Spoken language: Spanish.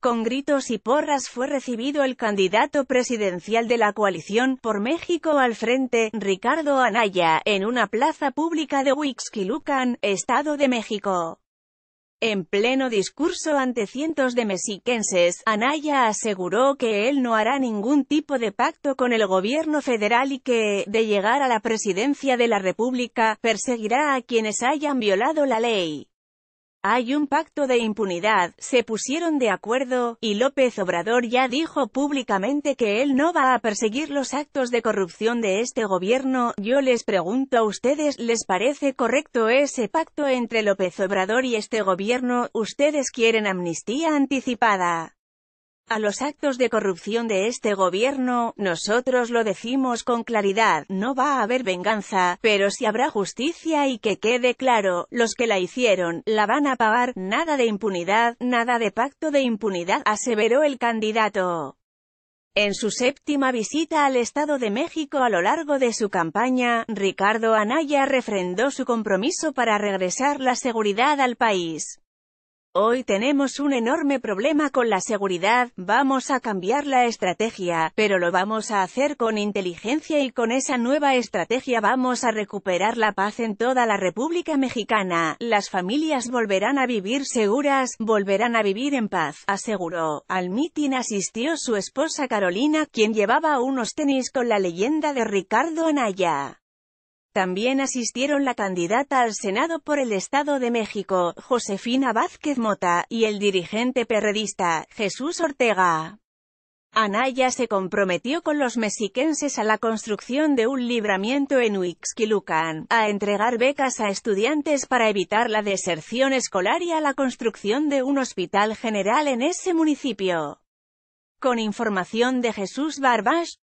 Con gritos y porras fue recibido el candidato presidencial de la coalición por México al frente, Ricardo Anaya, en una plaza pública de Huixquilucan, Estado de México. En pleno discurso ante cientos de mexiquenses, Anaya aseguró que él no hará ningún tipo de pacto con el gobierno federal y que, de llegar a la presidencia de la República, perseguirá a quienes hayan violado la ley. Hay un pacto de impunidad, se pusieron de acuerdo, y López Obrador ya dijo públicamente que él no va a perseguir los actos de corrupción de este gobierno. Yo les pregunto a ustedes, ¿les parece correcto ese pacto entre López Obrador y este gobierno? ¿Ustedes quieren amnistía anticipada? a los actos de corrupción de este gobierno, nosotros lo decimos con claridad, no va a haber venganza, pero si habrá justicia y que quede claro, los que la hicieron, la van a pagar, nada de impunidad, nada de pacto de impunidad, aseveró el candidato. En su séptima visita al Estado de México a lo largo de su campaña, Ricardo Anaya refrendó su compromiso para regresar la seguridad al país. Hoy tenemos un enorme problema con la seguridad, vamos a cambiar la estrategia, pero lo vamos a hacer con inteligencia y con esa nueva estrategia vamos a recuperar la paz en toda la República Mexicana, las familias volverán a vivir seguras, volverán a vivir en paz, aseguró. Al mitin asistió su esposa Carolina, quien llevaba unos tenis con la leyenda de Ricardo Anaya. También asistieron la candidata al Senado por el Estado de México, Josefina Vázquez Mota, y el dirigente perredista, Jesús Ortega. Anaya se comprometió con los mexiquenses a la construcción de un libramiento en Huixquilucan, a entregar becas a estudiantes para evitar la deserción escolar y a la construcción de un hospital general en ese municipio. Con información de Jesús Barbash,